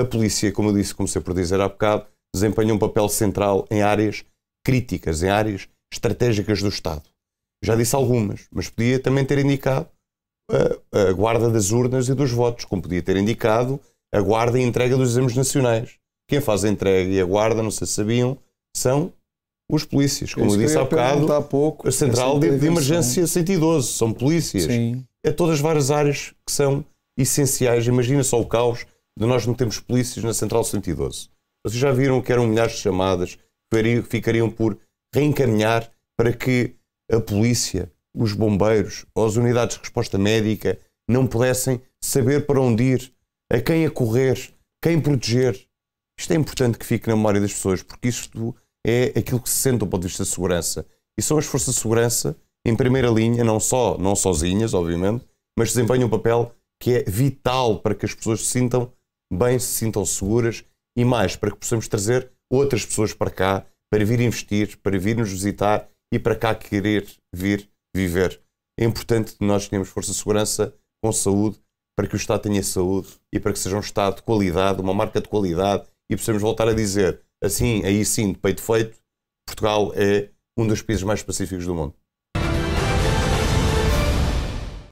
a polícia, como eu disse, comecei por dizer há bocado, desempenha um papel central em áreas críticas, em áreas estratégicas do Estado. Já disse algumas, mas podia também ter indicado a, eh, a guarda das urnas e dos votos, como podia ter indicado a guarda e entrega dos exames nacionais. Quem faz a entrega e a guarda, não sei se sabiam, são os polícias. Como eu disse há bocado, há pouco, a central de, de emergência 112 são polícias. Sim. É todas as várias áreas que são essenciais. Imagina só o caos de nós não termos polícias na Central 112. Vocês já viram que eram milhares de chamadas que ficariam por reencaminhar para que a polícia, os bombeiros ou as unidades de resposta médica não pudessem saber para onde ir, a quem acorrer, quem proteger. Isto é importante que fique na memória das pessoas, porque isto é aquilo que se sente do ponto de vista da segurança. E são as forças de segurança, em primeira linha, não só, não sozinhas, obviamente, mas desempenham um papel que é vital para que as pessoas se sintam bem, se sintam seguras e mais, para que possamos trazer outras pessoas para cá, para vir investir, para vir nos visitar e para cá querer vir viver. É importante que nós tenhamos força de segurança com saúde, para que o Estado tenha saúde e para que seja um Estado de qualidade, uma marca de qualidade e possamos voltar a dizer, assim, aí sim, de peito feito, Portugal é um dos países mais pacíficos do mundo.